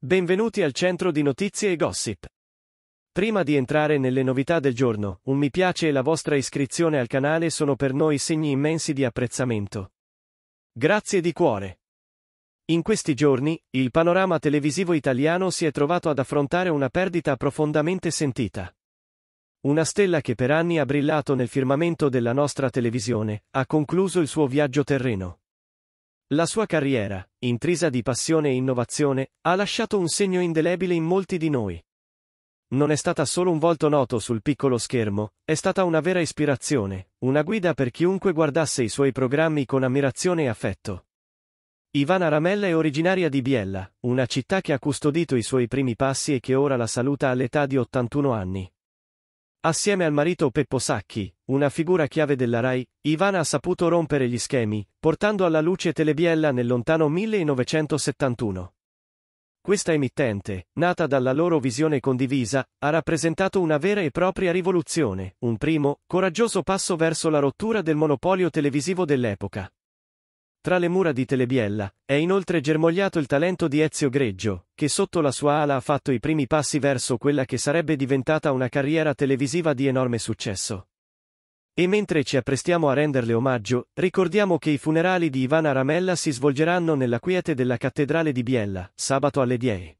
Benvenuti al centro di notizie e gossip. Prima di entrare nelle novità del giorno, un mi piace e la vostra iscrizione al canale sono per noi segni immensi di apprezzamento. Grazie di cuore. In questi giorni, il panorama televisivo italiano si è trovato ad affrontare una perdita profondamente sentita. Una stella che per anni ha brillato nel firmamento della nostra televisione, ha concluso il suo viaggio terreno. La sua carriera, intrisa di passione e innovazione, ha lasciato un segno indelebile in molti di noi. Non è stata solo un volto noto sul piccolo schermo, è stata una vera ispirazione, una guida per chiunque guardasse i suoi programmi con ammirazione e affetto. Ivana Ramella è originaria di Biella, una città che ha custodito i suoi primi passi e che ora la saluta all'età di 81 anni. Assieme al marito Peppo Sacchi, una figura chiave della RAI, Ivana ha saputo rompere gli schemi, portando alla luce Telebiella nel lontano 1971. Questa emittente, nata dalla loro visione condivisa, ha rappresentato una vera e propria rivoluzione, un primo, coraggioso passo verso la rottura del monopolio televisivo dell'epoca. Tra le mura di Telebiella, è inoltre germogliato il talento di Ezio Greggio, che sotto la sua ala ha fatto i primi passi verso quella che sarebbe diventata una carriera televisiva di enorme successo. E mentre ci apprestiamo a renderle omaggio, ricordiamo che i funerali di Ivana Ramella si svolgeranno nella quiete della cattedrale di Biella, sabato alle 10.